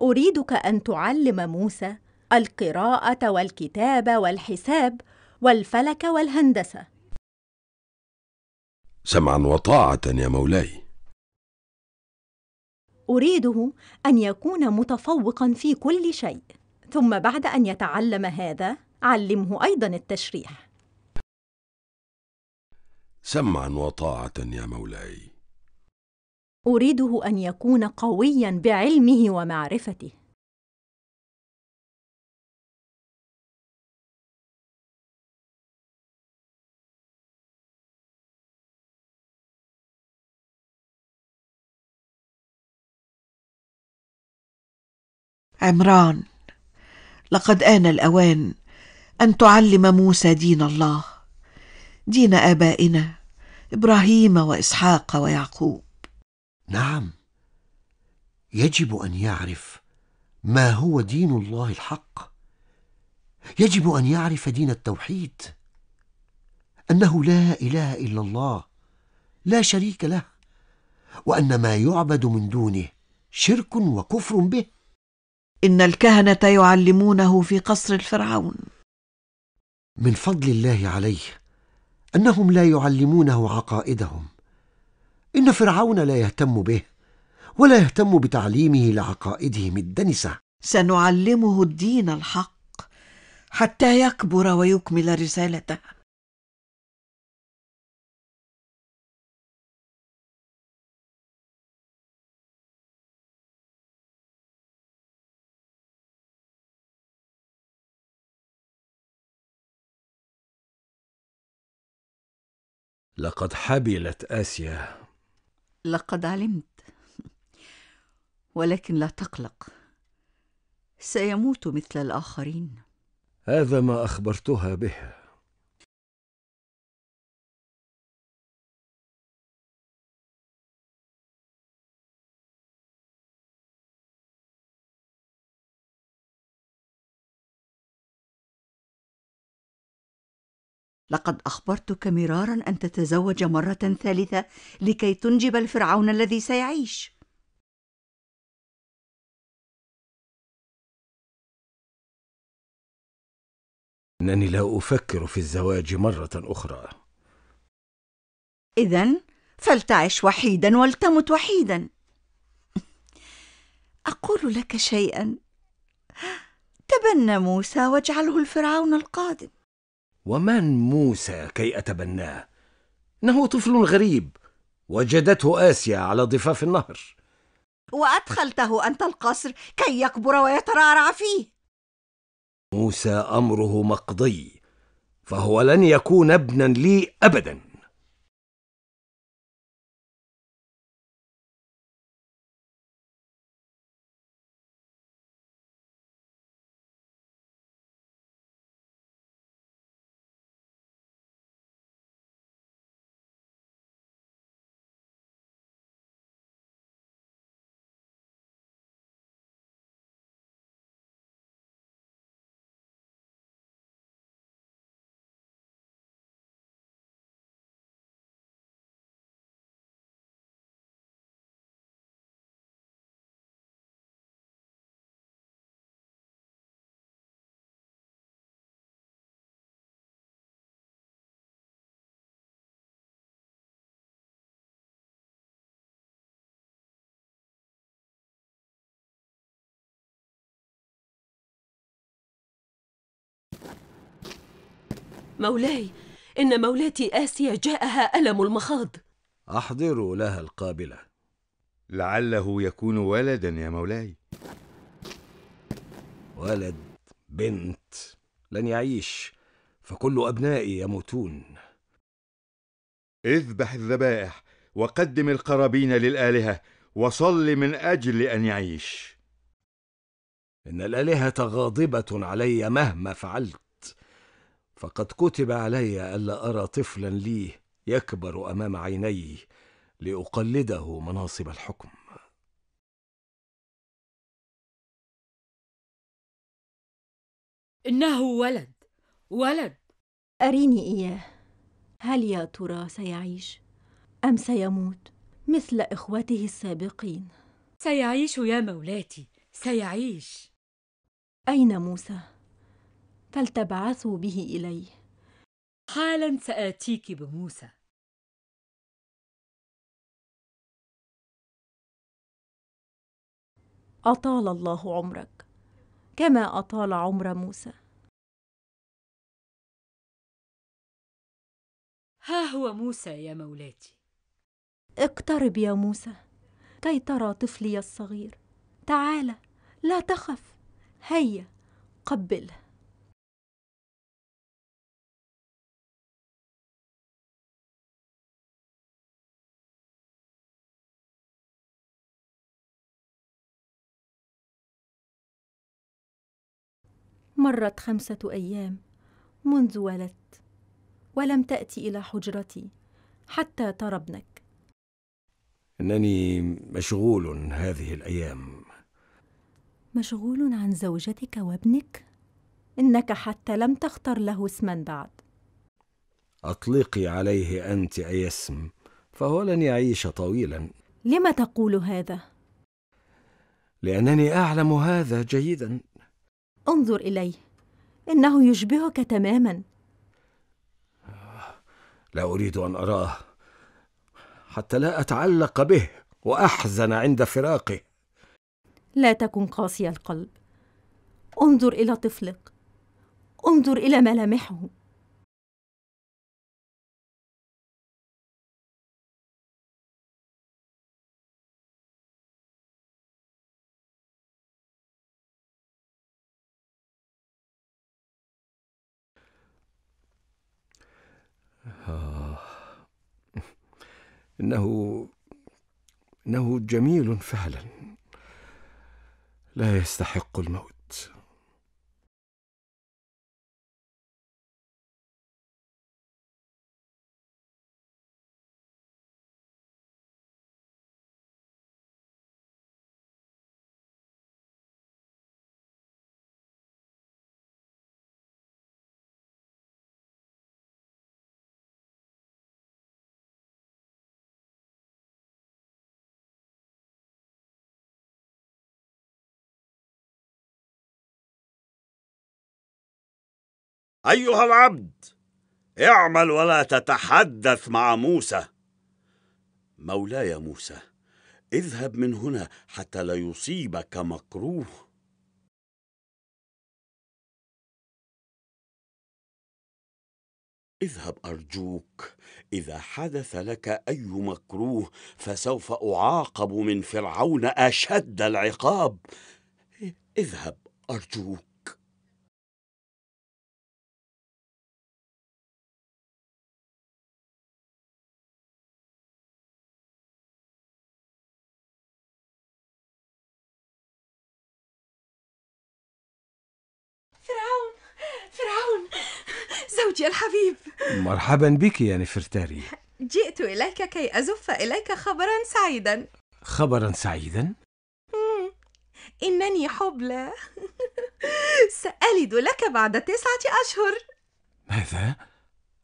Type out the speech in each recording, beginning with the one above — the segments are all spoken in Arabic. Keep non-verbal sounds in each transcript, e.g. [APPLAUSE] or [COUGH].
اريدك ان تعلم موسى القراءه والكتاب والحساب والفلك والهندسه سمعا وطاعه يا مولاي اريده ان يكون متفوقا في كل شيء ثم بعد ان يتعلم هذا علمه ايضا التشريح سمعا وطاعه يا مولاي اريده ان يكون قويا بعلمه ومعرفته عمران لقد آن الأوان أن تعلم موسى دين الله دين آبائنا إبراهيم وإسحاق ويعقوب نعم يجب ان يعرف ما هو دين الله الحق يجب ان يعرف دين التوحيد انه لا اله الا الله لا شريك له وان ما يعبد من دونه شرك وكفر به ان الكهنه يعلمونه في قصر الفرعون من فضل الله عليه انهم لا يعلمونه عقائدهم إن فرعون لا يهتم به ولا يهتم بتعليمه لعقائدهم الدنسة سنعلمه الدين الحق حتى يكبر ويكمل رسالته لقد حبلت آسيا لقد علمت ولكن لا تقلق سيموت مثل الآخرين هذا ما أخبرتها به لقد أخبرتك مرارا أن تتزوج مرة ثالثة لكي تنجب الفرعون الذي سيعيش. إنني لا أفكر في الزواج مرة أخرى. إذا فلتعش وحيدا ولتمت وحيدا. أقول لك شيئا. تبنى موسى واجعله الفرعون القادم. ومن موسى كي أتبناه إنه طفل غريب وجدته آسيا على ضفاف النهر وأدخلته أنت القصر كي يكبر ويترعرع فيه موسى أمره مقضي فهو لن يكون ابنا لي أبداً مولاي إن مولاتي آسيا جاءها ألم المخاض أحضروا لها القابلة لعله يكون ولدا يا مولاي ولد بنت لن يعيش فكل أبنائي يموتون اذبح الذبائح وقدم القرابين للآلهة وصل من أجل أن يعيش إن الآلهة غاضبة علي مهما فعلت فقد كتب علي ألا أرى طفلا لي يكبر أمام عيني لأقلده مناصب الحكم إنه ولد ولد أريني إياه هل يا ترى سيعيش أم سيموت مثل إخوته السابقين سيعيش يا مولاتي سيعيش أين موسى؟ فلتبعثوا به إليه حالا سآتيك بموسى أطال الله عمرك كما أطال عمر موسى ها هو موسى يا مولاتي اقترب يا موسى كي ترى طفلي الصغير تعال لا تخف هيا قبله مرت خمسه ايام منذ ولدت ولم تاتي الى حجرتي حتى ترى ابنك انني مشغول هذه الايام مشغول عن زوجتك وابنك انك حتى لم تختر له اسما بعد اطلقي عليه انت اي اسم فهو لن يعيش طويلا لم تقول هذا لانني اعلم هذا جيدا انظر إليه إنه يشبهك تماما لا أريد أن أراه حتى لا أتعلق به وأحزن عند فراقه لا تكن قاسي القلب انظر إلى طفلك انظر إلى ملامحه إنه إنه جميل فعلا لا يستحق الموت أيها العبد اعمل ولا تتحدث مع موسى مولاي موسى اذهب من هنا حتى لا يصيبك مكروه اذهب أرجوك إذا حدث لك أي مكروه فسوف أعاقب من فرعون أشد العقاب اذهب أرجوك زوجي الحبيب مرحبا بك يا نفرتاري جئت إليك كي أزف إليك خبرا سعيدا خبرا سعيدا؟ إنني حبلى [LAUGHS] سألد لك بعد تسعة أشهر ماذا؟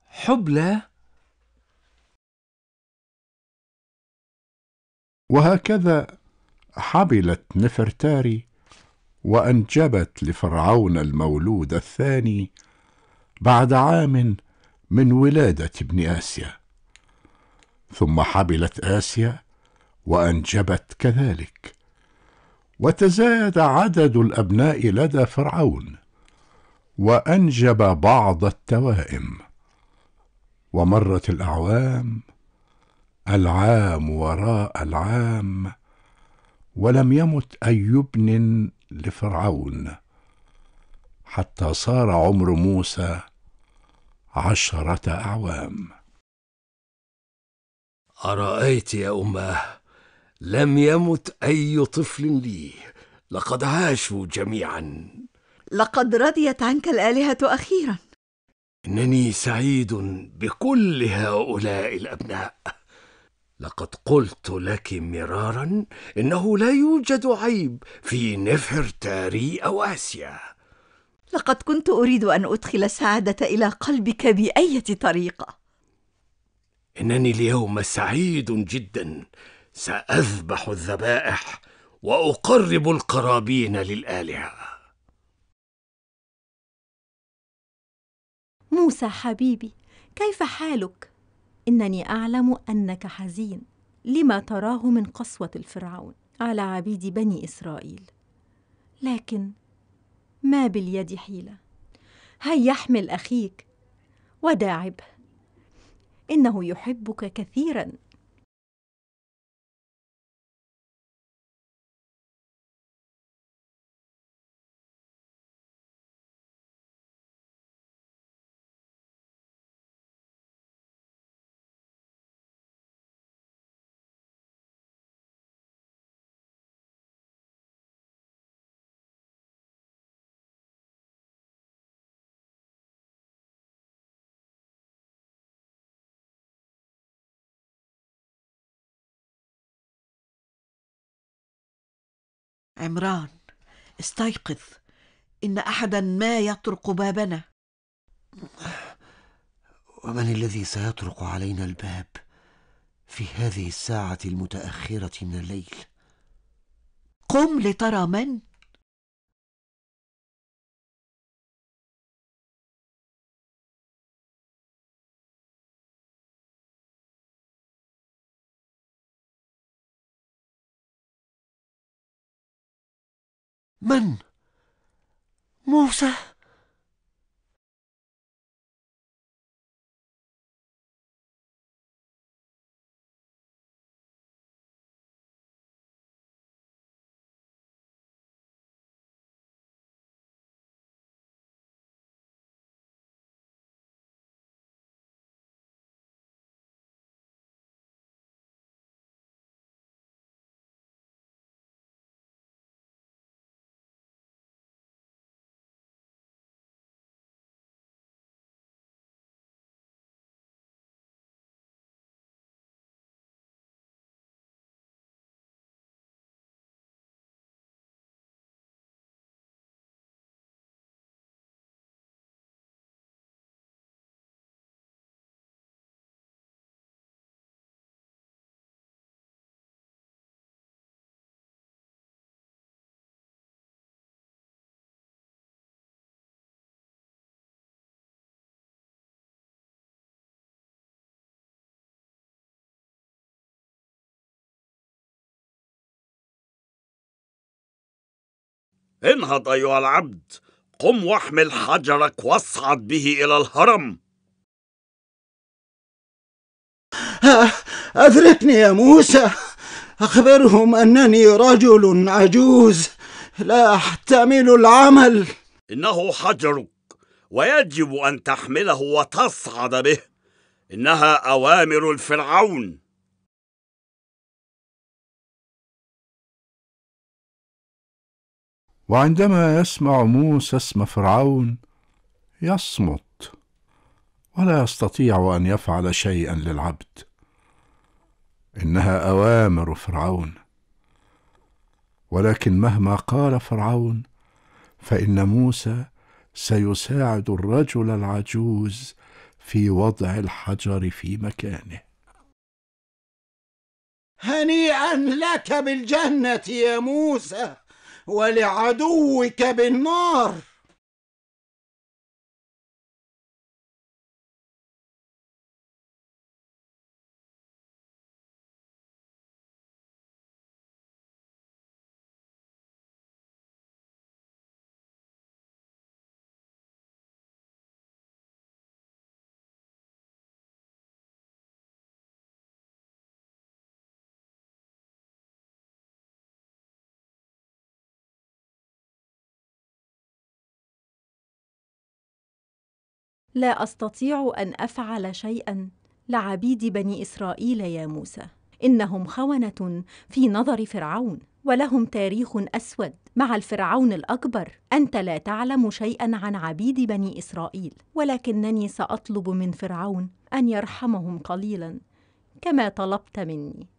حبلى؟ وهكذا حبلت نفرتاري وأنجبت لفرعون المولود الثاني بعد عام من ولاده ابن اسيا ثم حبلت اسيا وانجبت كذلك وتزايد عدد الابناء لدى فرعون وانجب بعض التوائم ومرت الاعوام العام وراء العام ولم يمت اي ابن لفرعون حتى صار عمر موسى عشرة أعوام أرأيت يا أمه لم يمت أي طفل لي لقد عاشوا جميعا لقد رضيت عنك الآلهة أخيرا إنني سعيد بكل هؤلاء الأبناء لقد قلت لك مرارا إنه لا يوجد عيب في تاري أو آسيا لقد كنت اريد ان ادخل السعاده الى قلبك بايه طريقه انني اليوم سعيد جدا ساذبح الذبائح واقرب القرابين للالهه موسى حبيبي كيف حالك انني اعلم انك حزين لما تراه من قسوه الفرعون على عبيد بني اسرائيل لكن ما باليد حيلة هيا احمل أخيك وداعبه إنه يحبك كثيرا عمران استيقظ إن أحدا ما يطرق بابنا ومن الذي سيطرق علينا الباب في هذه الساعة المتأخرة من الليل؟ قم لترى من Min. Mosa. انهض أيها العبد قم واحمل حجرك واصعد به إلى الهرم أه، أدركني يا موسى أخبرهم أنني رجل عجوز لا أحتمل العمل إنه حجرك ويجب أن تحمله وتصعد به إنها أوامر الفرعون وعندما يسمع موسى اسم فرعون يصمت ولا يستطيع ان يفعل شيئا للعبد انها اوامر فرعون ولكن مهما قال فرعون فان موسى سيساعد الرجل العجوز في وضع الحجر في مكانه هنيئا لك بالجنه يا موسى ولعدوك بالنار لا أستطيع أن أفعل شيئا لعبيد بني إسرائيل يا موسى إنهم خونة في نظر فرعون ولهم تاريخ أسود مع الفرعون الأكبر أنت لا تعلم شيئا عن عبيد بني إسرائيل ولكنني سأطلب من فرعون أن يرحمهم قليلا كما طلبت مني